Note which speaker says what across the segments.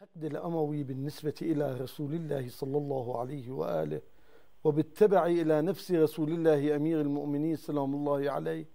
Speaker 1: العهد الأموي بالنسبة إلى رسول الله صلى الله عليه وآله وبالتبع إلى نفس رسول الله أمير المؤمنين سلام الله عليه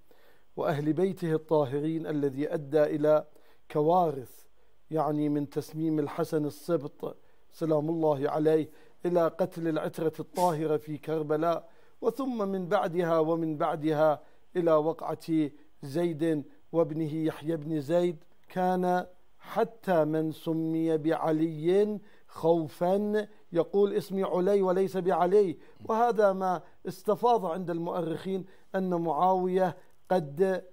Speaker 1: وأهل بيته الطاهرين الذي أدى إلى كوارث يعني من تسميم الحسن السبط سلام الله عليه إلى قتل العترة الطاهرة في كربلاء وثم من بعدها ومن بعدها إلى وقعة زيد وابنه يحيى بن زيد كان حتى من سمي بعلي خوفا يقول اسمي علي وليس بعلي وهذا ما استفاض عند المؤرخين أن معاوية قد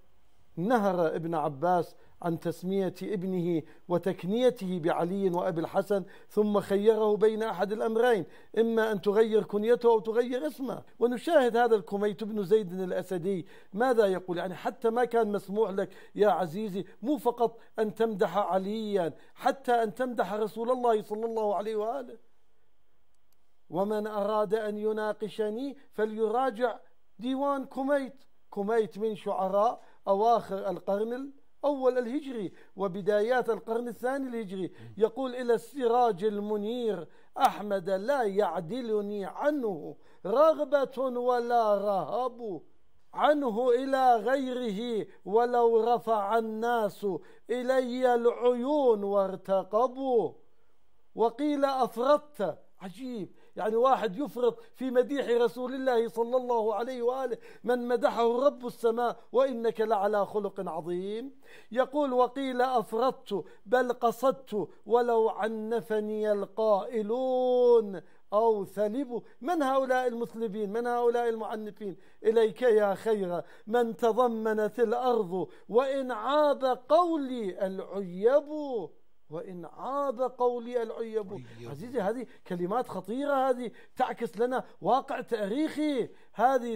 Speaker 1: نهر ابن عباس عن تسمية ابنه وتكنيته بعلي وأبي الحسن ثم خيره بين أحد الأمرين إما أن تغير كنيته أو تغير اسمه ونشاهد هذا الكميت بن زيد الأسدي ماذا يقول يعني حتى ما كان مسموح لك يا عزيزي مو فقط أن تمدح عليا حتى أن تمدح رسول الله صلى الله عليه وآله ومن أراد أن يناقشني فليراجع ديوان كميت كميت من شعراء أواخر القرن أول الهجري وبدايات القرن الثاني الهجري يقول إلى السراج المنير أحمد لا يعدلني عنه رغبة ولا رهب عنه إلى غيره ولو رفع الناس إلي العيون وارتقبوا وقيل أفردت عجيب يعني واحد يفرط في مديح رسول الله صلى الله عليه وآله من مدحه رب السماء وإنك لعلى خلق عظيم يقول وقيل أفرطت بل قصدت ولو عنفني القائلون أو ثلبوا من هؤلاء المثلبين من هؤلاء المعنفين إليك يا خير من تضمنت الأرض وإن عاب قولي العيب وإن عاب قولي العيب أيوة. عزيزي هذه كلمات خطيرة هذه تعكس لنا واقع تاريخي هذه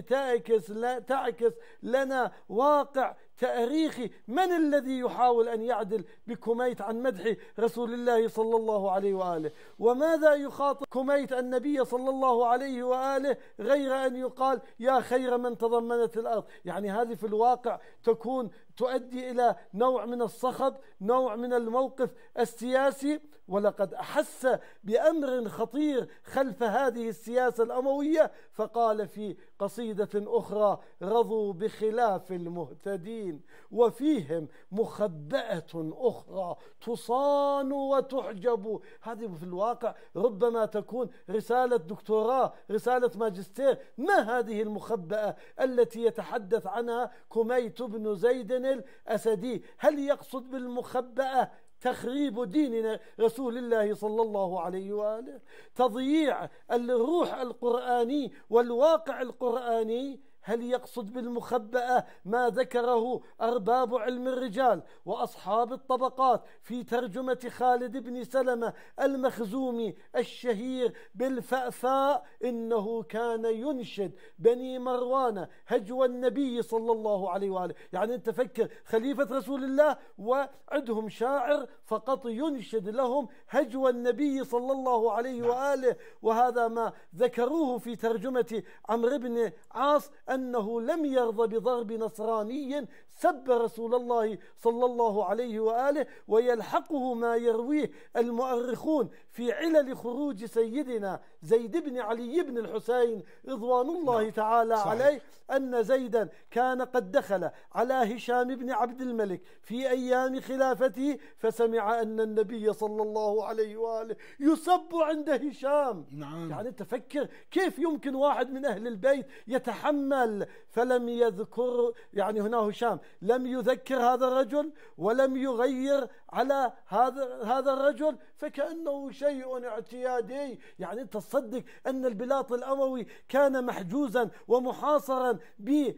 Speaker 1: تعكس لنا واقع تاريخي من الذي يحاول أن يعدل بكميت عن مدح رسول الله صلى الله عليه وآله وماذا يخاطب كميت النبي صلى الله عليه وآله غير أن يقال يا خير من تضمنت الأرض يعني هذه في الواقع تكون تؤدي إلى نوع من الصخب نوع من الموقف السياسي ولقد أحس بأمر خطير خلف هذه السياسة الأموية فقال في قصيدة أخرى رضوا بخلاف المهتدين وفيهم مخبأة أخرى تصان وتحجب هذه في الواقع ربما تكون رسالة دكتوراه رسالة ماجستير ما هذه المخبأة التي يتحدث عنها كميت بن زيد الأسدي هل يقصد بالمخبأة تخريب دين رسول الله صلى الله عليه وآله تضييع الروح القرآني والواقع القرآني هل يقصد بالمخبأة ما ذكره أرباب علم الرجال وأصحاب الطبقات في ترجمة خالد بن سلمة المخزومي الشهير بالفأفاء إنه كان ينشد بني مروان هجو النبي صلى الله عليه وآله يعني أنت فكر خليفة رسول الله وعدهم شاعر فقط ينشد لهم هجو النبي صلى الله عليه نعم. وآله وهذا ما ذكروه في ترجمة عمرو بن عاص أنه لم يرضى بضرب نصراني سب رسول الله صلى الله عليه وآله ويلحقه ما يرويه المؤرخون في علل خروج سيدنا زيد بن علي بن الحسين رضوان الله نعم، تعالى صحيح. عليه أن زيدا كان قد دخل على هشام بن عبد الملك في أيام خلافته فسمع أن النبي صلى الله عليه وآله يسب عند هشام نعم. يعني تفكر كيف يمكن واحد من أهل البيت يتحمل قال فلم يذكر يعني هنا هشام لم يذكر هذا الرجل ولم يغير على هذا هذا الرجل فكأنه شيء اعتيادي يعني أنت تصدق أن البلاط الأموي كان محجوزا ومحاصرا ب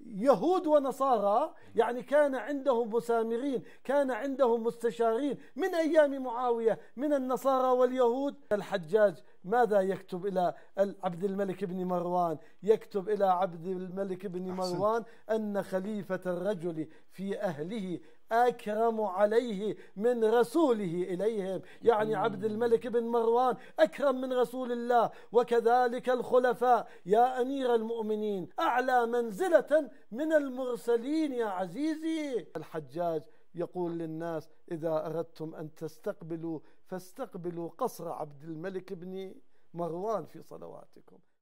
Speaker 1: يهود ونصارى يعني كان عندهم مسامرين كان عندهم مستشارين من أيام معاوية من النصارى واليهود الحجاج ماذا يكتب إلى عبد الملك بن مروان يكتب إلى عبد الملك بن مروان أن خليفة الرجل في أهله أكرم عليه من رسوله إليهم يعني أمم. عبد الملك بن مروان أكرم من رسول الله وكذلك الخلفاء يا أمير المؤمنين أعلى منزلة من المرسلين يا عزيزي الحجاج يقول للناس إذا أردتم أن تستقبلوا فاستقبلوا قصر عبد الملك بن مروان في صلواتكم